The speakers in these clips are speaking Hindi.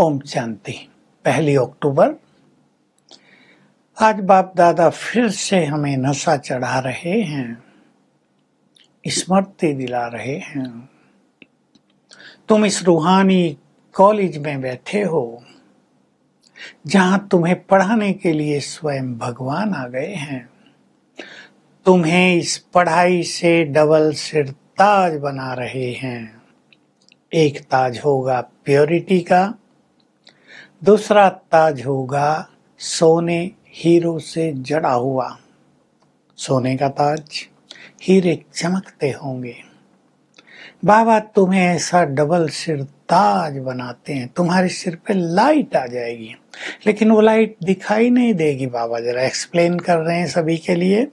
ओम शांति पहली अक्टूबर आज बाप दादा फिर से हमें नशा चढ़ा रहे हैं स्मृति दिला रहे हैं तुम इस रूहानी कॉलेज में बैठे हो जहां तुम्हें पढ़ाने के लिए स्वयं भगवान आ गए हैं तुम्हें इस पढ़ाई से डबल सिर ताज बना रहे हैं एक ताज होगा प्योरिटी का दूसरा ताज होगा सोने हीरो से जड़ा हुआ सोने का ताज हीरे चमकते होंगे बाबा तुम्हें ऐसा डबल सिर ताज बनाते हैं तुम्हारे सिर पे लाइट आ जाएगी लेकिन वो लाइट दिखाई नहीं देगी बाबा जरा एक्सप्लेन कर रहे हैं सभी के लिए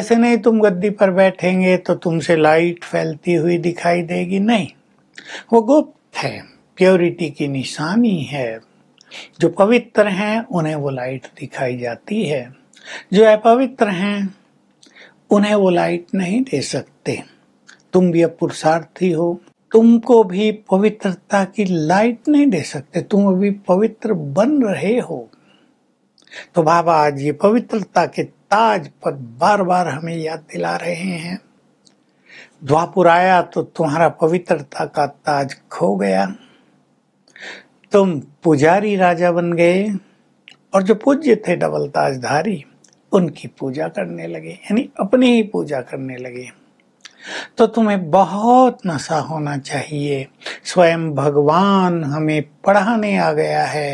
ऐसे नहीं तुम गद्दी पर बैठेंगे तो तुमसे लाइट फैलती हुई दिखाई देगी नहीं वो गुप्त है प्योरिटी की निशानी है जो पवित्र हैं उन्हें वो लाइट दिखाई जाती है जो अपवित्र हैं उन्हें वो लाइट नहीं दे सकते तुम भी अब पुरुषार्थी हो तुमको भी पवित्रता की लाइट नहीं दे सकते तुम अभी पवित्र बन रहे हो तो बाबा आज ये पवित्रता के ताज पर बार बार हमें याद दिला रहे हैं द्वापुर आया तो तुम्हारा पवित्रता का ताज खो गया तुम पुजारी राजा बन गए और जो पूज्य थे डबल ताजधारी उनकी पूजा करने लगे यानी अपनी ही पूजा करने लगे तो तुम्हें बहुत नशा होना चाहिए स्वयं भगवान हमें पढ़ाने आ गया है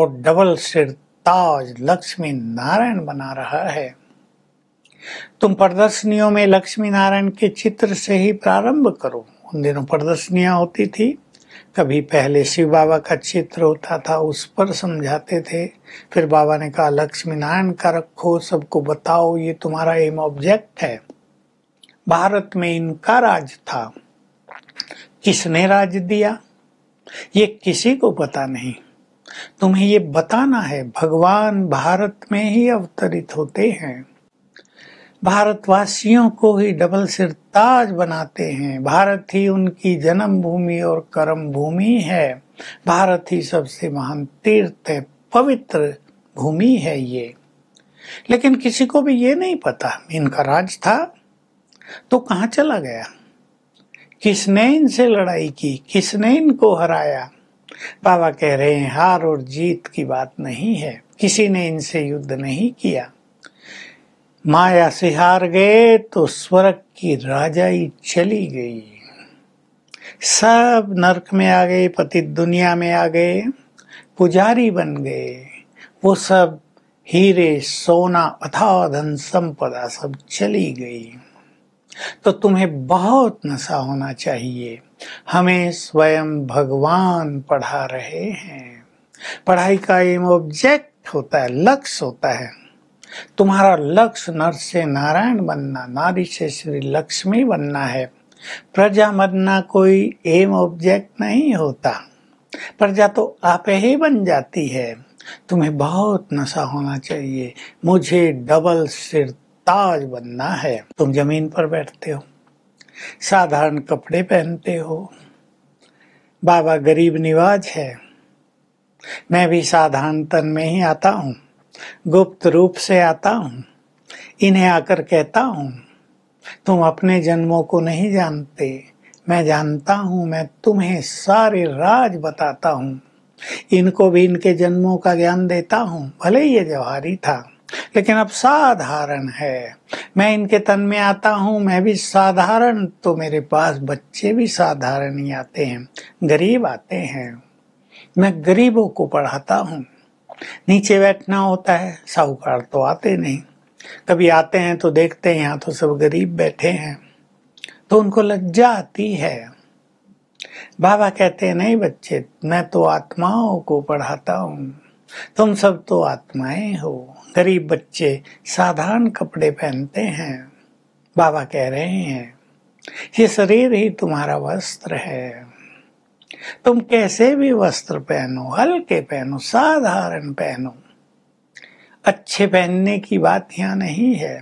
और डबल सिर ताज लक्ष्मी नारायण बना रहा है तुम प्रदर्शनियों में लक्ष्मी नारायण के चित्र से ही प्रारंभ करो उन दिनों प्रदर्शनियां होती थी कभी पहले शिव बाबा का चित्र होता था उस पर समझाते थे फिर बाबा ने कहा लक्ष्मी नारायण का रखो सबको बताओ ये तुम्हारा एम ऑब्जेक्ट है भारत में इनका राज था किसने राज दिया ये किसी को पता नहीं तुम्हें ये बताना है भगवान भारत में ही अवतरित होते हैं भारतवासियों को ही डबल सिर ताज बनाते हैं भारत ही उनकी जन्म भूमि और कर्म भूमि है भारत ही सबसे महान तीर्थ है पवित्र भूमि है ये लेकिन किसी को भी ये नहीं पता इनका राज था तो कहाँ चला गया किसने इनसे लड़ाई की किसने इनको हराया बाबा कह रहे हैं हार और जीत की बात नहीं है किसी ने इनसे युद्ध नहीं किया माया से हार गए तो स्वर्ग की राजाई चली गई सब नरक में आ गए पति दुनिया में आ गए पुजारी बन गए वो सब हीरे सोना अथा धन संपदा सब चली गई तो तुम्हें बहुत नशा होना चाहिए हमें स्वयं भगवान पढ़ा रहे हैं पढ़ाई का एम ऑब्जेक्ट होता है लक्ष्य होता है तुम्हारा लक्ष्य नर से नारायण बनना नारी से श्री लक्ष्मी बनना है प्रजा बनना कोई एम ऑब्जेक्ट नहीं होता प्रजा तो आप ही बन जाती है तुम्हें बहुत नशा होना चाहिए मुझे डबल सिर ताज बनना है तुम जमीन पर बैठते हो साधारण कपड़े पहनते हो बाबा गरीब निवाज है मैं भी साधारण तन में ही आता हूँ गुप्त रूप से आता हूँ इन्हें आकर कहता हूँ तुम अपने जन्मों को नहीं जानते मैं जानता हूं मैं तुम्हें सारे राज बताता हूं इनको भी इनके जन्मों का ज्ञान देता हूँ भले ही ये जवाहरी था लेकिन अब साधारण है मैं इनके तन में आता हूँ मैं भी साधारण तो मेरे पास बच्चे भी साधारण ही आते हैं गरीब आते हैं मैं गरीबों को पढ़ाता हूँ नीचे बैठना होता है साहूकार तो आते नहीं कभी आते हैं तो देखते हैं यहाँ तो सब गरीब बैठे हैं तो उनको लज्जा आती है बाबा कहते हैं नहीं बच्चे मैं तो आत्माओं को पढ़ाता हूँ तुम सब तो आत्माएं हो गरीब बच्चे साधारण कपड़े पहनते हैं बाबा कह रहे हैं ये शरीर ही तुम्हारा वस्त्र है तुम कैसे भी वस्त्र पहनो हल्के पहनो साधारण पहनो अच्छे पहनने की बात यहां नहीं है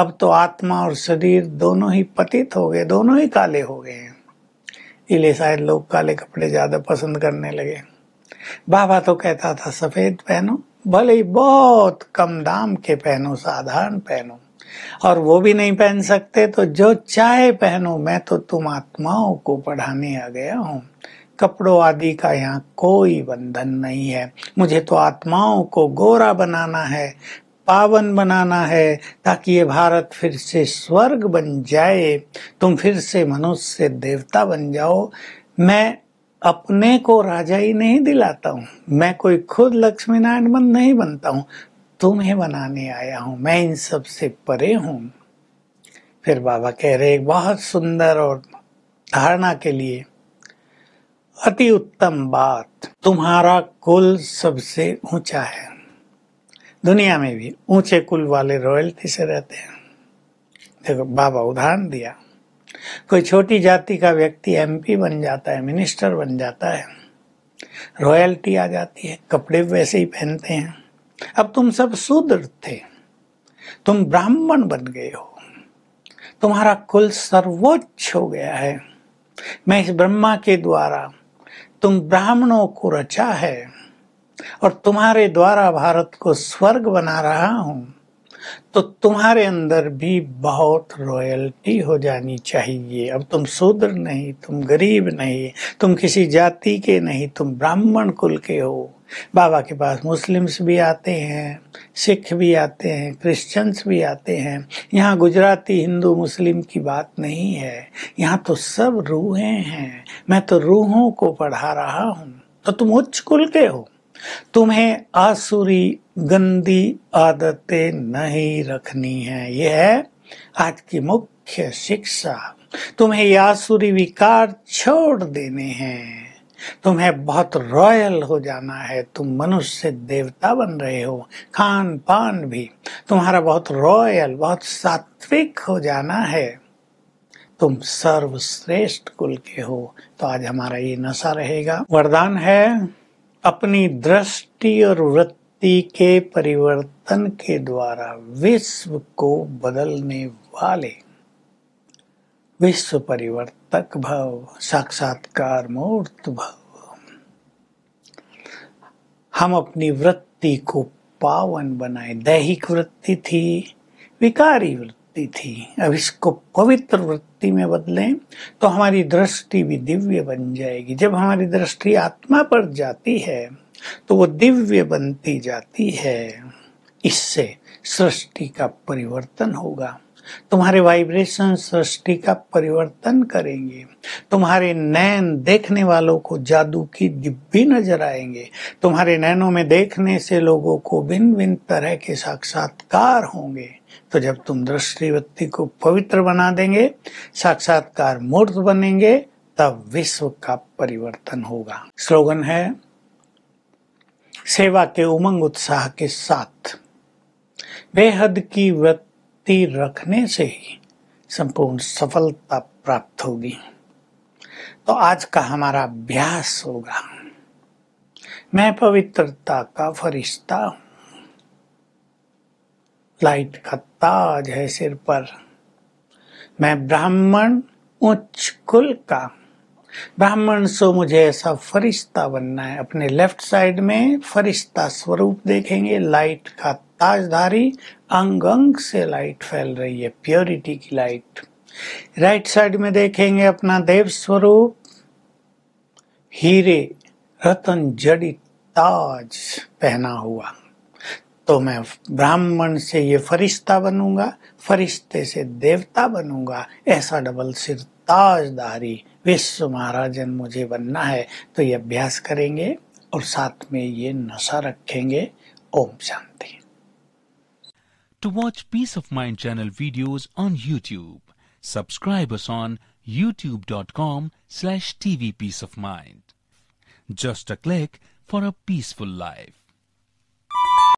अब तो आत्मा और शरीर दोनों ही पतित हो गए दोनों ही काले हो गए हैं इसलिए शायद लोग काले कपड़े ज्यादा पसंद करने लगे बाबा तो कहता था सफेद पहनो भले ही बहुत कम दाम के पहनो साधारण पहनो और वो भी नहीं पहन सकते तो जो चाहे पहनो मैं तो तुम आत्माओं को पढ़ाने आ गया हूँ कपड़ों आदि का यहाँ कोई बंधन नहीं है मुझे तो आत्माओं को गोरा बनाना है पावन बनाना है ताकि ये भारत फिर से स्वर्ग बन जाए तुम फिर से मनुष्य से देवता बन जाओ मैं अपने को राजा ही नहीं दिलाता हूँ मैं कोई खुद लक्ष्मी नारायण बंद नहीं बनता हूँ तुम्हें बनाने आया हूं मैं इन सब से परे हूं फिर बाबा कह रहे एक बहुत सुंदर और धारणा के लिए अति उत्तम बात तुम्हारा कुल सबसे ऊंचा है दुनिया में भी ऊंचे कुल वाले रॉयल्टी से रहते हैं देखो बाबा उदाहरण दिया कोई छोटी जाति का व्यक्ति एमपी बन जाता है मिनिस्टर बन जाता है रॉयल्टी आ जाती है कपड़े वैसे ही पहनते हैं अब तुम सब शूद्र थे तुम ब्राह्मण बन गए हो तुम्हारा कुल सर्वोच्च हो गया है मैं इस ब्रह्मा के द्वारा तुम ब्राह्मणों को रचा है और तुम्हारे द्वारा भारत को स्वर्ग बना रहा हूं तो तुम्हारे अंदर भी बहुत रॉयल्टी हो जानी चाहिए अब तुम शूद्र नहीं तुम गरीब नहीं तुम किसी जाति के नहीं तुम ब्राह्मण कुल के हो बाबा के पास मुस्लिम्स भी आते हैं सिख भी आते हैं क्रिश्चियंस भी आते हैं यहाँ गुजराती हिंदू मुस्लिम की बात नहीं है यहाँ तो सब रूहें हैं मैं तो रूहों को पढ़ा रहा हूँ तो तुम उच्च कुल के हो तुम्हें आसुरी गंदी आदतें नहीं रखनी है यह है आज की मुख्य शिक्षा तुम्हें यासुरी विकार छोड़ देने हैं तुम्हें बहुत रॉयल हो जाना है तुम मनुष्य देवता बन रहे हो खान पान भी तुम्हारा बहुत रॉयल बहुत सात्विक हो जाना है तुम सर्वश्रेष्ठ कुल के हो तो आज हमारा ये नशा रहेगा वरदान है अपनी दृष्टि और वृत्ति शक्ति के परिवर्तन के द्वारा विश्व को बदलने वाले विश्व परिवर्तक भव साक्षात्कार मूर्त भव हम अपनी वृत्ति को पावन बनाए दैहिक वृत्ति थी विकारी वृत्ति थी अब इसको पवित्र वृत्ति में बदलें तो हमारी दृष्टि भी दिव्य बन जाएगी जब हमारी दृष्टि आत्मा पर जाती है तो वो दिव्य बनती जाती है इससे सृष्टि का परिवर्तन होगा तुम्हारे वाइब्रेशन सृष्टि का परिवर्तन करेंगे तुम्हारे नैन देखने वालों को जादू की डिब्बी नजर आएंगे तुम्हारे नैनों में देखने से लोगों को भिन्न भिन्न तरह के साक्षात्कार होंगे तो जब तुम दृष्टिवृत्ति को पवित्र बना देंगे साक्षात्कार मूर्त बनेंगे तब विश्व का परिवर्तन होगा स्लोगन है सेवा के उमंग उत्साह के साथ बेहद की वृत्ति रखने से ही संपूर्ण सफलता प्राप्त होगी तो आज का हमारा अभ्यास होगा मैं पवित्रता का फरिश्ता हूं लाइट का ताज है सिर पर मैं ब्राह्मण उच्च कुल का ब्राह्मण सो मुझे ऐसा फरिश्ता बनना है अपने लेफ्ट साइड में फरिश्ता स्वरूप देखेंगे लाइट का ताजधारी अंग अंग से लाइट फैल रही है प्योरिटी की लाइट राइट साइड में देखेंगे अपना देव स्वरूप हीरे रतन जड़ी ताज पहना हुआ तो मैं ब्राह्मण से ये फरिश्ता बनूंगा फरिश्ते से देवता बनूंगा ऐसा डबल सिर ताजदारी विश्व महाराजन मुझे बनना है तो ये अभ्यास करेंगे और साथ में ये नशा रखेंगे Om Shanti to watch peace of mind channel videos on YouTube subscribe on dot com slash TV peace of mind just a click for a peaceful life